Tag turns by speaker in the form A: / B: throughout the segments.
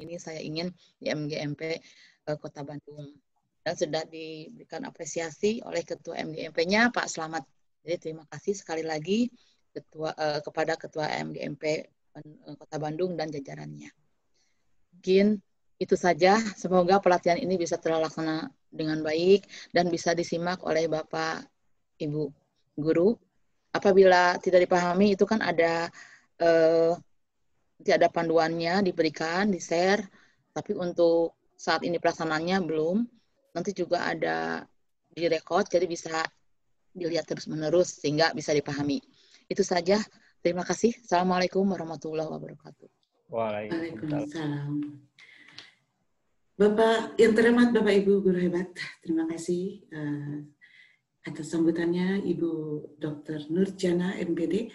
A: ini saya ingin di MGMP eh, Kota Bandung. Dan sudah diberikan apresiasi oleh Ketua MGMP-nya Pak Selamat. Jadi terima kasih sekali lagi ketua eh, kepada Ketua MGMP eh, Kota Bandung dan jajarannya. Mungkin itu saja. Semoga pelatihan ini bisa terlaksana dengan baik dan bisa disimak oleh Bapak Ibu guru. Apabila tidak dipahami itu kan ada eh, nanti ada panduannya diberikan, di-share, tapi untuk saat ini pelaksanaannya belum. Nanti juga ada direkod, jadi bisa dilihat terus-menerus sehingga bisa dipahami. Itu saja. Terima kasih. Assalamualaikum warahmatullahi wabarakatuh.
B: Waalaikumsalam.
A: Bapak yang terhormat Bapak Ibu guru hebat, terima kasih uh, atas sambutannya Ibu Dr. Nurjana MPD.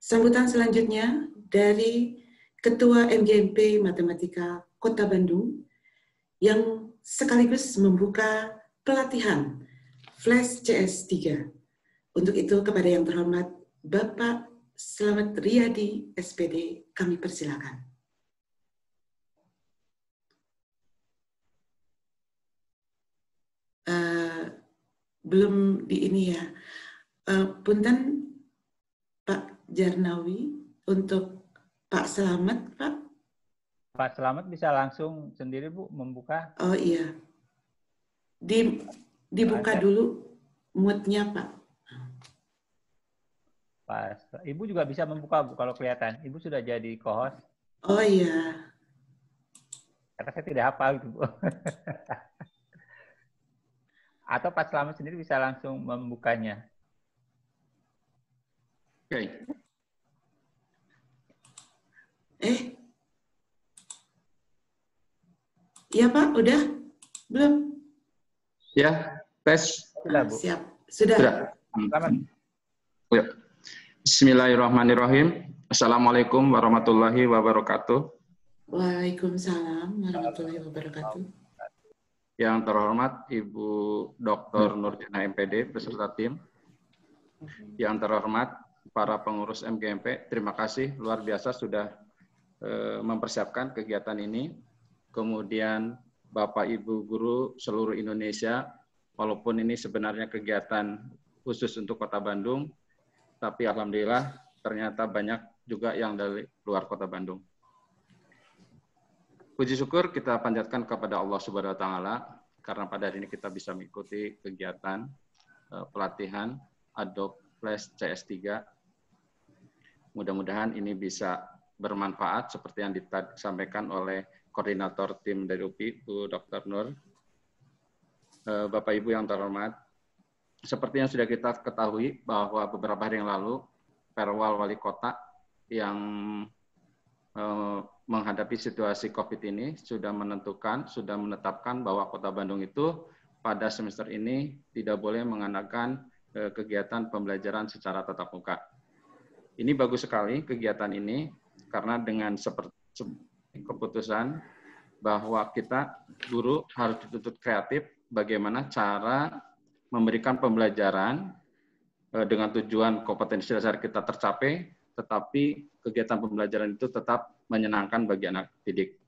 A: Sambutan selanjutnya dari Ketua MGMP Matematika Kota Bandung yang sekaligus membuka pelatihan Flash CS3. Untuk itu kepada yang terhormat Bapak Selamat Riyadi SPD kami persilakan. Uh, belum di ini ya. Uh, punten Pak Jarnawi untuk Pak Selamat, Pak?
B: Pak Selamat bisa langsung sendiri, Bu, membuka.
A: Oh iya. Di, dibuka Ada. dulu moodnya, Pak.
B: Pak, Ibu juga bisa membuka, Bu, kalau kelihatan. Ibu sudah jadi co Oh iya. Karena saya tidak hafal, gitu, Bu. Atau Pak Selamat sendiri bisa langsung membukanya. Oke. Okay. Eh,
A: iya Pak, udah? Belum?
C: Ya, tes. Sudah, Siap,
A: sudah. Sudah. Selamat.
C: Ya. Bismillahirrahmanirrahim. Assalamualaikum warahmatullahi wabarakatuh.
A: Waalaikumsalam warahmatullahi wabarakatuh.
C: Yang terhormat Ibu Dr. Nurjana MPD beserta tim. Yang terhormat para pengurus MGMP, terima kasih luar biasa sudah Eh, mempersiapkan kegiatan ini. Kemudian Bapak Ibu guru seluruh Indonesia, walaupun ini sebenarnya kegiatan khusus untuk Kota Bandung, tapi alhamdulillah ternyata banyak juga yang dari luar Kota Bandung. Puji syukur kita panjatkan kepada Allah Subhanahu wa taala karena pada hari ini kita bisa mengikuti kegiatan eh, pelatihan Adobe Flash CS3. Mudah-mudahan ini bisa bermanfaat seperti yang disampaikan oleh koordinator tim dari UPI, Bu Dr. Nur. Eh, Bapak Ibu yang terhormat, seperti yang sudah kita ketahui bahwa beberapa hari yang lalu Perwal Wali Kota yang eh, menghadapi situasi COVID ini sudah menentukan, sudah menetapkan bahwa Kota Bandung itu pada semester ini tidak boleh mengadakan eh, kegiatan pembelajaran secara tatap muka. Ini bagus sekali kegiatan ini karena dengan seperti keputusan bahwa kita guru harus dituntut kreatif bagaimana cara memberikan pembelajaran eh, dengan tujuan kompetensi dasar kita tercapai, tetapi kegiatan pembelajaran itu tetap menyenangkan bagi anak didik.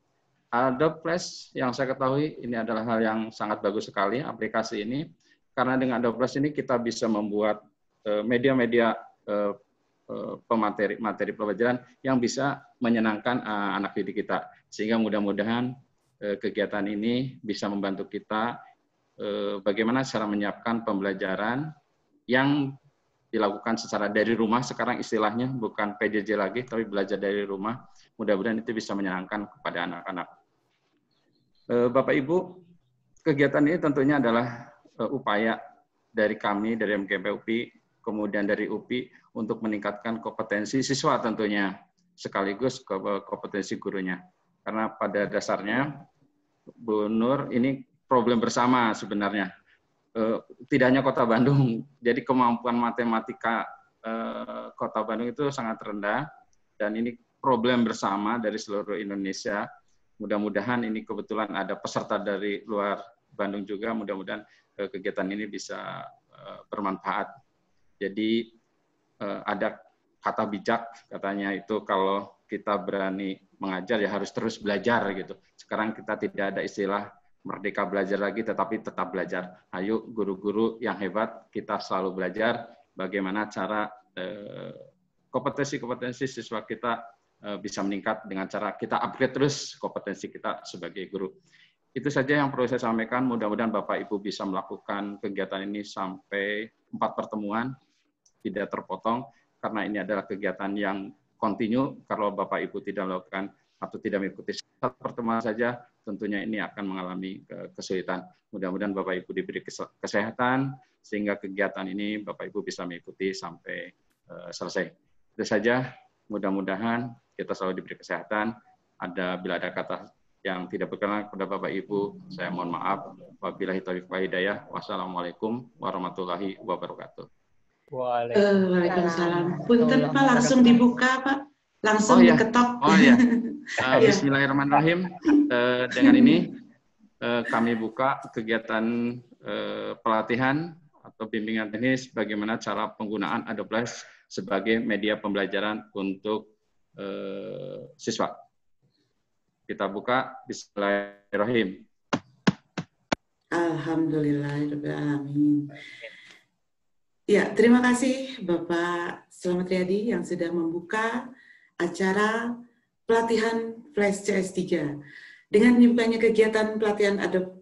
C: Ada Plus yang saya ketahui ini adalah hal yang sangat bagus sekali aplikasi ini karena dengan Adobe Plus ini kita bisa membuat eh, media-media eh, Eh, pemateri materi pelajaran yang bisa menyenangkan eh, anak didik kita sehingga mudah-mudahan eh, kegiatan ini bisa membantu kita bagaimana cara menyiapkan pembelajaran yang dilakukan secara dari rumah sekarang istilahnya bukan PJJ lagi tapi belajar dari rumah mudah-mudahan itu bisa menyenangkan kepada anak-anak Bapak Ibu kegiatan ini tentunya adalah upaya dari kami dari MKPUP kemudian dari UPI untuk meningkatkan kompetensi siswa tentunya, sekaligus kompetensi gurunya. Karena pada dasarnya, Bu Nur, ini problem bersama sebenarnya. E, tidak hanya kota Bandung, jadi kemampuan matematika e, kota Bandung itu sangat rendah, dan ini problem bersama dari seluruh Indonesia. Mudah-mudahan ini kebetulan ada peserta dari luar Bandung juga, mudah-mudahan e, kegiatan ini bisa bermanfaat jadi uh, ada kata bijak katanya itu kalau kita berani mengajar ya harus terus belajar gitu. Sekarang kita tidak ada istilah merdeka belajar lagi tetapi tetap belajar. Ayo nah, guru-guru yang hebat kita selalu belajar bagaimana cara eh, kompetensi-kompetensi eh, siswa kita eh, bisa meningkat dengan cara kita upgrade terus kompetensi kita sebagai guru. Itu saja yang perlu saya sampaikan. Mudah-mudahan Bapak Ibu bisa melakukan kegiatan ini sampai empat pertemuan tidak terpotong karena ini adalah kegiatan yang kontinu kalau Bapak Ibu tidak melakukan atau tidak mengikuti satu pertemuan saja tentunya ini akan mengalami e, kesulitan. Mudah-mudahan Bapak Ibu diberi kesehatan sehingga kegiatan ini Bapak Ibu bisa mengikuti sampai e, selesai. Itu saja. Mudah-mudahan kita selalu diberi kesehatan. Ada bila ada kata yang tidak berkenan kepada Bapak Ibu, saya mohon maaf. Wabillahi taufiq wa hidayah. Wassalamualaikum warahmatullahi wabarakatuh.
B: Waalaikumsalam. Uh, Waalaikumsalam. Punten Pak langsung
A: dibuka Pak.
C: Langsung oh, ya. diketok. Oh ya. Uh, Bismillahirrahmanirrahim. Uh, dengan ini uh, kami buka kegiatan uh, pelatihan atau bimbingan teknis bagaimana cara penggunaan Adobe Flash sebagai media pembelajaran untuk uh, siswa. Kita buka Bismillahirrahmanirrahim.
A: Alhamdulillahirrahmanirrahim. Ya, terima kasih Bapak Selamat Riyadi yang sudah membuka acara pelatihan Flash CS3. Dengan dibukanya kegiatan pelatihan Adobe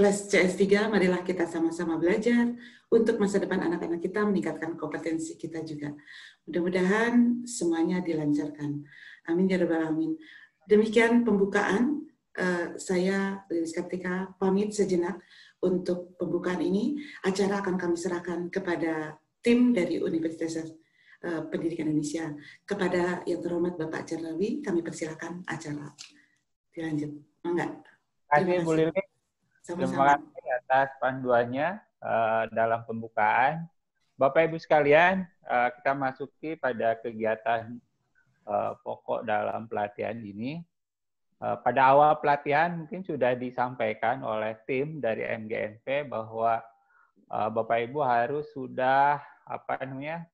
A: Flash CS3, marilah kita sama-sama belajar untuk masa depan anak-anak kita meningkatkan kompetensi kita juga. Mudah-mudahan semuanya dilancarkan. Amin ya rabbal alamin. Demikian pembukaan. Eh, saya Lilis Kartika pamit sejenak untuk pembukaan ini. Acara akan kami serahkan kepada tim dari Universitas uh, Pendidikan Indonesia. Kepada yang terhormat Bapak Cernawi, kami persilakan acara dilanjut. Enggak. Terima kasih Bu Lili.
B: Terima kasih atas panduannya uh, dalam pembukaan. Bapak Ibu sekalian, uh, kita masuki pada kegiatan uh, pokok dalam pelatihan ini. Eh, pada awal pelatihan mungkin sudah disampaikan oleh tim dari MGNP bahwa eh, Bapak Ibu harus sudah apa namanya